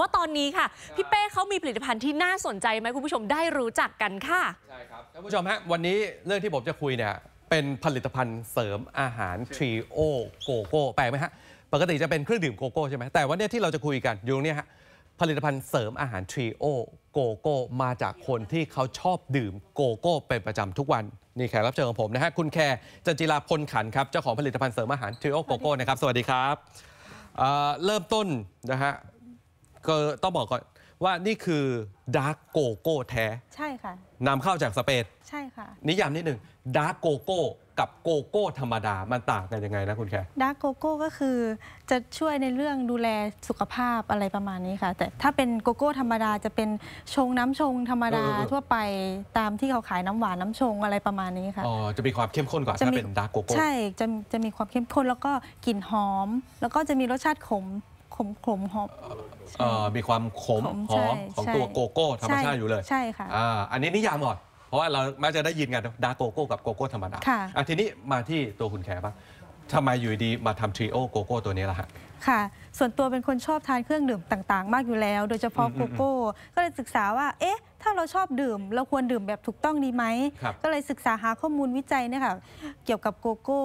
ว่าตอนนี้ค่ะพี่เป้เขามีผลิตภัณฑ์ที่น่าสนใจไหมคุณผู้ชมได้รู้จักกันค่ะใช่ครับท่านผู้ชมฮะวันนี้เรื่องที่ผมจะคุยเนี่ยเป็นผลิตภัณฑ์เสริมอาหารทรีโอโกโก้แปลกไหมฮะปกติจะเป็นเครื่องดื่มโกโก้ใช่ไหมแต่ วันนี้ที่เราจะคุยกันอยู่เนี่ยฮะผลิตภัณฑ์เสริมอาหารทรีโอโกโก้มาจากคนที่เขาชอบดื่มโกโก้เป็นประจำทุกวันนี่แขกรับเชิญของผมนะฮะคุณแคร์จันจิราพลขันครับเจ้าของผลิตภัณฑ์เสริมอาหารทรีโอโกโก้นะครับ สวัสดีครับ เริ่มต้นนะฮะก็ต้องบอกก่อนว่านี่คือดาร์กโกโก้แท้ใช่ค่ะนำเข้าจากสเปนใช่ค่ะ นิยามนิดหนึ่งดาร์กโกโก้กับโกโก้ธรรมดา มันต่างกันยังไงนะคุณแค่ดาร์กโกโก้ก็คือ จะช่วยในเรื่องดูแลสุขภาพอะไรประมาณนี้ค่ะ แต่ถ้าเป็นโกโก้ธรรมดาจะเป็นชงน้ำชงธรรมดาทั่วไปตามที่เขาขายน้ำหวานน้ำชงอะไรประมาณนี้ค่ะอ๋อจะมีความเข้มข้นกว่าถ้าเป็นดาร์กโกโก้ใช่จะจะมีความเข้มข้นแล้วก็กลิ่นหอม แล้วก็จะมีรสชาติขมขมขมหอม มีความขมหอม ของตัวโกโก้ธรรมชาติอยู่เลย ใช่ค่ะ อันนี้ นิยามก่อนเพราะว่าเราแม้จะได้ยินกัน ดาโกโก้กับโกโก้ธรรมดาค่ะทีนี้มาที่ตัวคุณแขบ้างทำไมอยู่ดีมาทำทรีโอโกโก้ตัวนี้ล่ะฮะค่ะ ส่วนตัวเป็นคนชอบทานเครื่องดื่มต่าง ๆ มากอยู่แล้ว โดยเฉพาะโกโก้ ก็เลยศึกษาว่า เอ๊ะ ถ้าเราชอบดื่ม เราควรดื่มแบบถูกต้องดีไหม ก็เลยศึกษาหาข้อมูลวิจัยเนี่ยค่ะ เกี่ยวกับโกโก้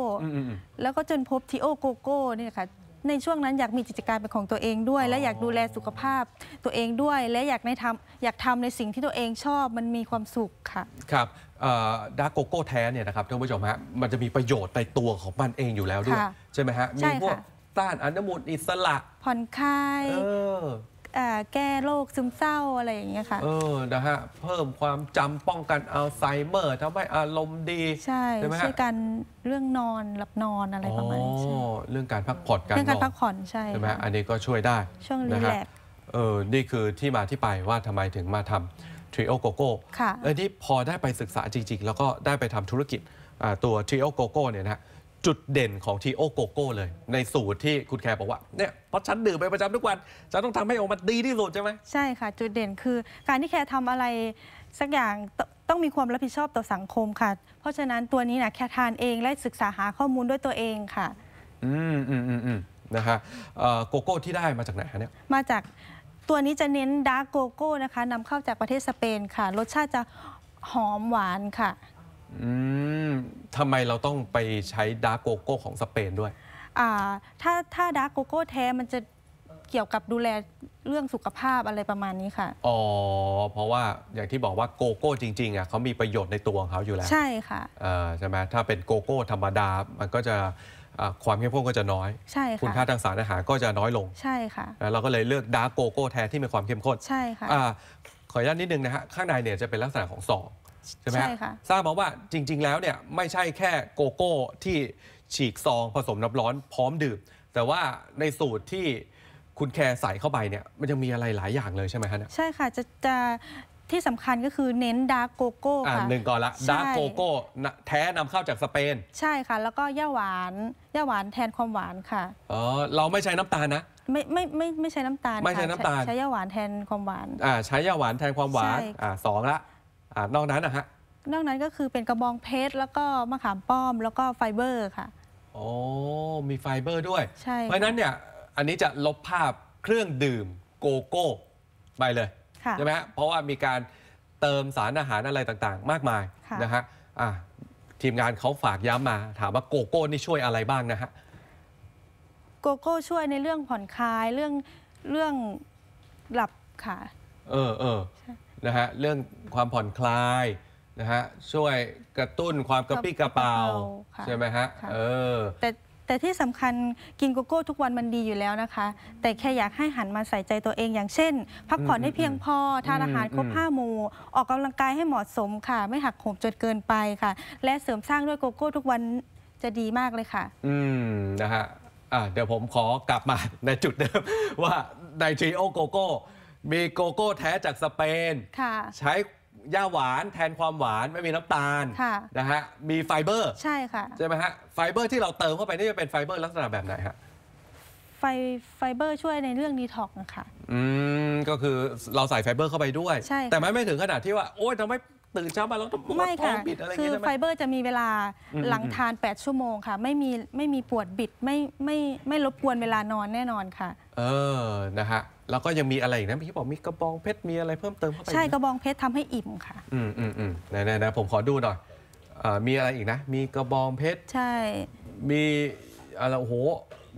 แล้วก็จนพบทีโอโกโก้เนี่ยค่ะในช่วงนั้นอยากมีกิจการเป็นของตัวเองด้วย และอยากดูแลสุขภาพตัวเองด้วยและอยากในทำอยากทำในสิ่งที่ตัวเองชอบมันมีความสุขค่ะครับดาร์โกโก้แท้เนี่ยนะครับท่านผู้ชมฮะมันจะมีประโยชน์ในตัวของมันเองอยู่แล้วด้วย ใช่ไหมฮะ มีพวกต้านอนุมูลอิสระผ่อนคลายแก้โรคซึมเศร้าอะไรอย่างเงี้ยค่ะ เออนะฮะเพิ่มความจำป้องกันอัลไซเมอร์ทำให้อารมณ์ดีใช่ใช่ไหมฮะช่กันเรื่องนอนหลับนอนอะไรประมาณนี้อเรื่องการพักผ่อนการเรื่องการพักผ่อนใช่ใช่ไหมอันนี้ก็ช่วยได้ช่วงรีนแลกเออนี่คือที่มาที่ไปว่าทำไมถึงมาทำทริโอโกโก้ค่ะเออที่พอได้ไปศึกษาจริงๆ แล้วก็ได้ไปทำธุรกิจตัวทริโอโกโก้เนี่ยนะฮะจุดเด่นของทีโอโกโก้เลย ในสูตรที่คุณแคร์บอกว่าเนี่ยเพราะฉันดื่มไปประจำทุกวัน ฉันต้องทำให้ออกมาดีที่สุดใช่ไหมใช่ค่ะ จุดเด่นคือ การที่แคร์ทำอะไร สักอย่างต้องมีความรับผิดชอบต่อสังคมค่ะ เพราะฉะนั้นตัวนี้นะแคร์ทานเองและศึกษาหาข้อมูลด้วยตัวเองค่ะ อืมอืมอืมนะคะโกโก้ที่ได้มาจากไหนะเนี่ยมาจากตัวนี้จะเน้นดาร์กโกโก้นะคะนำเข้าจากประเทศสเปนค่ะ รสชาติจะหอมหวานค่ะทำไมเราต้องไปใช้ดาร์โกโก้ของสเปนด้วย อ่าถ้าถ้าดาร์โกโก้แท้มันจะเกี่ยวกับดูแลเรื่องสุขภาพอะไรประมาณนี้ค่ะ อ๋อ เพราะว่าอย่างที่บอกว่าโกโก้จริงๆอ่ะเขามีประโยชน์ในตัวของเขาอยู่แล้ว ใช่ค่ะ เอ่อใช่ไหมถ้าเป็นโกโก้ธรรมดา มันก็จะความเข้มข้นก็จะน้อย ใช่ค่ะ คุณค่าทางสารอาหารก็จะน้อยลง ใช่ค่ะ้วเราก็เลยเลือกดาร์โกโก้แทนที่มีความเข้มข้น ใช่ค่ะอขออนุญาตนิดนึงนะฮะข้างในเนี่ยจะเป็นลักษณะของซองใช่ไหมใช่ค่ะทราบมาว่าจริงๆแล้วเนี่ยไม่ใช่แค่โกโก้ที่ฉีกซองผสมน้ำร้อนพร้อมดื่ม แต่ว่าในสูตรที่คุณแคร์ใส่เข้าไปเนี่ยมันยังมีอะไรหลายอย่างเลยใช่ไหมฮะเนี่ยใช่ค่ะจะจะที่สำคัญก็คือเน้นดาร์กโกโก้ค่ะหนึ่งก่อนละดาร์กโกโก้แท้นำเข้าจากสเปนใช่ค่ะแล้วก็ย่าหวานย่าหวานแทนความหวานค่ะอ๋อเราไม่ใช้น้ำตาลนะ ไม่ไม่ไม่ไม่ใช้น้ำตาลไม่ใช้่น้ำตาลใช้ย่าหวานแทนความหวานอ่าใช้ยาหวานแทนความหวานอ่าสองละนอกนั้นนะฮะ นอกนั้นก็คือเป็นกระบองเพชรแล้วก็มะขามป้อมแล้วก็ไฟเบอร์ค่ะโอ้มีไฟเบอร์ ด้วยใช่เพราะนั้นเนี่ยอันนี้จะลบภาพเครื่องดื่มโกโก้ไปเลยใช่ไหมฮะเพราะว่ามีการเติมสารอาหารอะไรต่างๆ มากมายนะฮะทีมงานเขาฝากย้ำมา ถามว่าโกโก้นี่ช่วยอะไรบ้างนะฮะโกโก้ ช่วยในเรื่องผ่อนคลายเรื่องเรื่องหลับค่ะเออเออนะฮะเรื่องความผ่อนคลายนะฮะช่วยกระตุ้นความกระปี้กระเป๋าใช่ไหมฮะเออแต่แต่ที่สำคัญกินโกโก้ทุกวันมันดีอยู่แล้วนะคะแต่แค่อยากให้หันมาใส่ใจตัวเองอย่างเช่น พักผ่อนให้เพียงพอทานอาหารครบห้าหมู่ ออกกำลังกายให้เหมาะสมค่ะไม่หักโหมจนเกินไปค่ะ และเสริมสร้างด้วยโกโก้ทุกวันจะดีมากเลยค่ะอืมนะฮะอ่าเดี๋ยวผมขอกลับมาในจุดเดิมว่าไนทรีโอโกโก้มีโกโก้แท้จากสเปนใช้ย่าหวานแทนความหวานไม่มีน้ำตาลนะฮะมีไฟเบอร์ ใช่ค่ะใช่ไหมฮะไฟเบอร์ที่เราเติมเข้าไป นี่จะเป็นไฟเบอร์ลักษณะแบบไหนฮะ ไฟไฟเบอร์ช่วยในเรื่องดีท็อกซ์นะคะอืม ก็คือเราใส่ไฟเบอร์เข้าไปด้วยใช่แต่ม่ไม่ถึงขนาดที่ว่าโอ้ยทำใหตื่นเช้ามาแล้วต้องปวดท้องบิดอะไรอย่าเงี้ยคือไฟเบอร์จะมีเวลาหลังทาน 8 ชั่วโมงค่ะไม่มีไม่มีปวดบิดไม่ไม่ไม่รบกวนเวลานอนแน่นอนค่ะ เออนะฮะแล้วก็ยังมีอะไรอีกนะพี่บอกมีกระบองเพชรมีอะไรเพิ่มเติมเข้าไปใช่กระบองเพชรทำให้อิ่มค่ะอืมอืมอืมนหนะนผมขอดูหน่อยมีอะไรอีกนะมีกระบองเพชรใช่ มีอะไรโอ้โห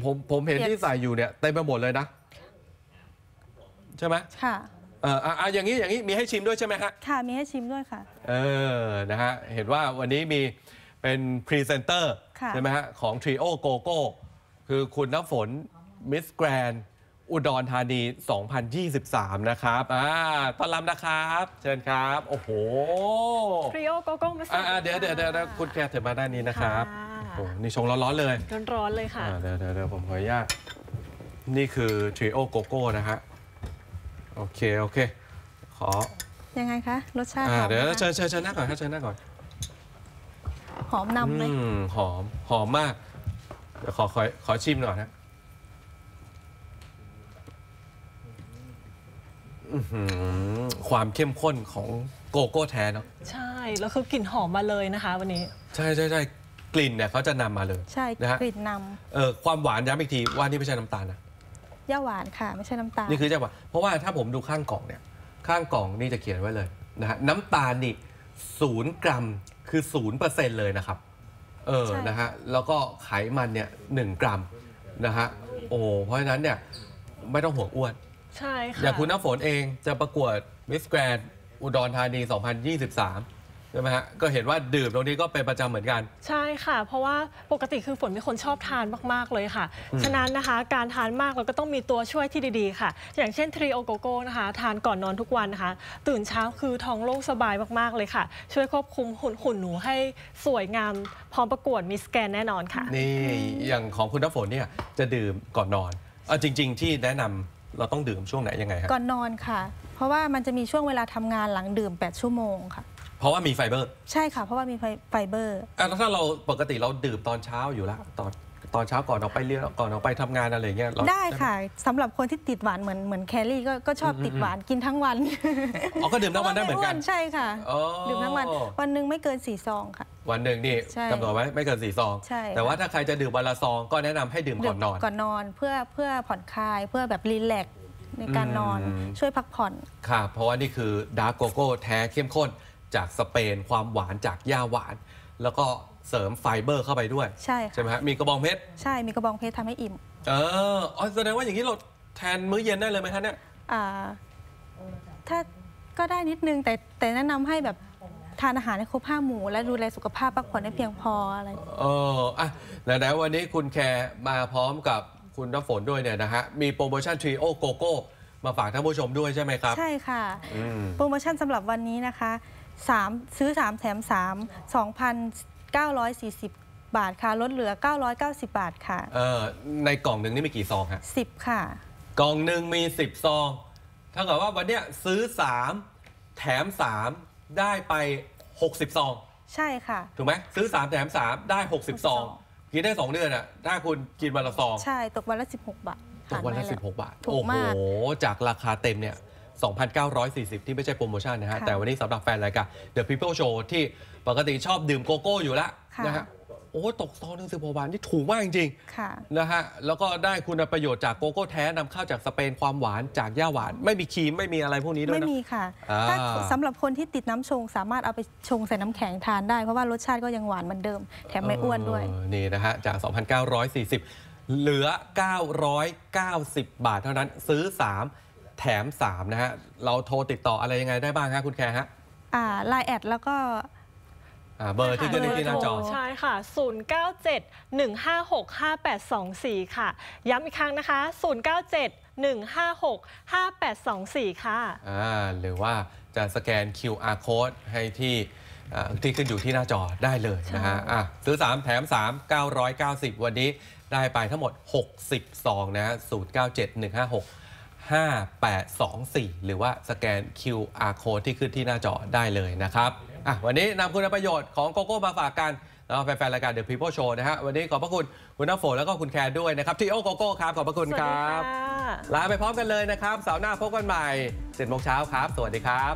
ผมผมเห็นที่ใส่อยู่เนี่ยเต็มไปหมดเลยนะใช่ไหมค่ะเอออ่ะอย่างนี้ อย่างนี้ มีให้ชิมด้วยใช่ไหมฮะค่ะ มีให้ชิมด้วยค่ะ เออ นะฮะ เห็นว่าวันนี้มีเป็นพรีเซนเตอร์ใช่ไหมฮะของทรีโอโกโก้คือคุณน้ำฝน มิสแกรนอุดรธานี 2023 นะครับอ่าต้อนรับนะครับ เชิญครับ โอ้โหทรีโอโกโก้มาส่อ่าเดี๋ยวเดี๋ยวเดี๋ยวคุณแกรถือมาด้านนี้นะครับ โอ้โหนี่ชงร้อนๆเลย ร้อนๆเลยค่ะเดี๋ยวเดี๋ยวผมขออนุญาตนี่คือทรีโอโกโก้นะฮะโอเค โอเค ขอ ยังไงคะ รสชาติอ่าเดี๋ยวเชิญเชิญเชิญนั่งก่อนครับเชิญนั่งก่อน หอมนำเลยอืมหอม หอมมาก เดี๋ยวขอ ขอ ขอชิมหน่อยนะอือหือความเข้มข้นของโกโก้แท้เนาะ ใช่ แล้วคือกลิ่นหอมมาเลยนะคะวันนี้ ใช่ใช่ใช่กลิ่นเนี่ยเขาจะนำมาเลย ใช่นะฮะกลิ่นนำ เออความหวานย้ำอีกทีว่านี่ไม่ใช่น้ำตาลนะย่าหวานค่ะ ไม่ใช่น้ำตาลนี่คือจะวานเพราะว่าถ้าผมดูข้างกล่องเนี่ยข้างกล่องนี่จะเขียนไว้เลยนะฮะน้ำตาลนี่ศูนย์กรัม คือศูนย์เปอร์เซ็นต์เลยนะครับ เออนะฮะแล้วก็ไขมันเนี่ยหนึ่งกรัมนะฮะโอ้เพราะฉะนั้นเนี่ยไม่ต้องห่วงอ้วนใช่ค่ะอย่างคุณน้ำฝนเองจะประกวดมิสแกรนอุดรธานี 2023ช่ไหมฮะก็เห็นว่าดื่มตรงนี้ก็เป็นประจำเหมือนกันใช่ค่ะเพราะว่าปกติคือฝนเป็นคนชอบทานมากๆเลยค่ะฉะนั้นนะคะ การทานมากเราก็ต้องมีตัวช่วยที่ดีๆค่ะ อย่างเช่นทรีโอโกโก้นะคะทานก่อนนอนทุกวันนะคะตื่นเช้าคือท้องโล่งสบายมากๆเลยค่ะ ช่วยควบคุมหุ่นหุ่นหนูให้สวยงามพร้อมประกวดมิสแกนแน่นอนค่ะนี่อย่างของคุณน้ำฝนเนี่ยจะดื่มก่อนนอนเอาจริง ๆ ที่แนะนำเราต้องดื่มช่วงไหนยังไงครับก่อนนอนค่ะ เพราะว่ามันจะมีช่วงเวลาทำงานหลังดื่ม8ชั่วโมงค่ะเพราะว่ามีไฟเบอร์ ใช่ค่ะ เพราะว่ามีไฟไฟเบอร์แล้วถ้าเราปกติเราดื่มตอนเช้าอยู่แล้วตอนตอนเช้าก่อนออกไปเรียนก่อนออกไปทำงานอะไรเงี้ยได้ค่ะ สำหรับคนที่ติดหวานเหมือนเหมือนแคลรี่ ก็ก็ชอบติดหวานกินทั้งวันอ๋อก็ดื่มทั้งวันได้เหมือนกันใช่ค่ะดื่มทั้งวันวันหนึ่งไม่เกินสี่ซองค่ะวันหนึ่งนี่กำหนดไว้ไม่เกินสี่ซองใช่แต่ว่าถ้าใครจะดื่มวันละซองก็แนะนำให้ดื่มก่อนนอนก่อนนอนเพื่อเพื่อผ่อนคลายเพื่อแบบรีแลกในการนอนช่วยพักผ่อนค่ะ เพราะว่านี่คือดาร์กโกโก้แท้เข้มข้นจากสเปนความหวานจากหญ้าหวาน แล้วก็เสริมไฟเบอร์เข้าไปด้วย ใช่ใช่ไหมฮะมีกระบองเพชร ใช่มีกระบองเพชรทำให้อิ่ม เอออ๋อแสดงว่าอย่างนี้เราแทนมื้อเย็นได้เลยไหมฮะเนี่ย อ่า ถ้าก็ได้นิดนึงแต่แต่แนะนำให้แบบทานอาหารให้ครบห้าหมู่และดูแลสุขภาพพักผ่อนให้เพียงพออะไรเอออ่ะไหนๆวันนี้คุณแคร์มาพร้อมกับคุณน้ำฝนด้วยเนี่ยนะฮะมีโปรโมชั่นทรีโอโกโก้มาฝากท่านผู้ชมด้วยใช่ไหมครับใช่ค่ะโปรโมชั่นสำหรับวันนี้นะคะ3ซื้อ 3 แถม3 2,940บบาทค่ะลดเหลือ 990 บาทค่ะเอ่อในกล่องหนึ่งนี่มีกี่ซองฮะ10 ค่ะ กล่องหนึ่งมี 10 ซองถ้าเกิดว่าวันเนี้ยซื้อ 3 แถม 3ได้ไป60ซอง ใช่ค่ะถูกไหมซื้อ 3 แถม 3 ได้60ซองกินได้ 2 เดือนอ่ะถ้าคุณกินวันละซอง ใช่ตกวันละ 16 บาท ตกวันละ 16 บาทโอ้โหจากราคาเต็มเนี่ย2,940 ที่ไม่ใช่โปรโมชั่นนะฮะ แต่วันนี้สำหรับแฟนรายการ The People Show ที่ปกติชอบดื่มโกโก้อยู่แล้วะนะฮะโอ้ตกซองหนึ่งสิบหกบาทนี่ถูกมากจริงๆนะฮะ แล้วก็ได้คุณประโยชน์จากโกโก้แท้นำเข้าจากสเปนความหวานจากย่าหวาน ไม่มีครีม ไม่มีอะไรพวกนี้ด้วยไม่มีค่ะถ้าสำหรับคนที่ติดน้ำชง สามารถเอาไปชงใส่น้ำแข็งทานได้เพราะว่ารสชาติก็ยังหวานเหมือนเดิม แถมไม่อ้วนด้วยนี่นะฮะจาก 2,940 เหลือ 990 บาทเท่านั้นซื้อ3แถม3นะฮะเราโทรติดต่ออะไรยังไงได้บ้างฮะคุณแคร์ฮะไลน์แอดแล้วก็เบอร์ที่ขึ้นที่หน้าจอ ใช่ค่ะ 0971565824 ค่ะ ย้ำอีกครั้งนะคะ 0971565824 ค่ะอ่าหรือว่าจะสแกน QR code ให้ที่ที่ขึ้นอยู่ที่หน้าจอได้เลยนะฮะอ่ะซื้อ 3 แถม 3 990 วันนี้ได้ไปทั้งหมด60ซองนะฮะ097156 5824 หรือว่าสแกน QR code ที่ขึ้นที่หน้าจอได้เลยนะครับอ่ะวันนี้นำคุณประโยชน์ของโกโก้มาฝากกันแล้วแฟนๆรายการ The People Show นะฮะวันนี้ขอบพระคุณคุณน้ำฝนแล้วก็คุณแคร์ด้วยนะครับ ที่โอโกโก้ ครับ ขอบพระคุณครับลาไปพร้อมกันเลยนะครับเสาร์หน้าพบกันใหม่เจ็ดโมงเช้าครับ สวัสดีครับ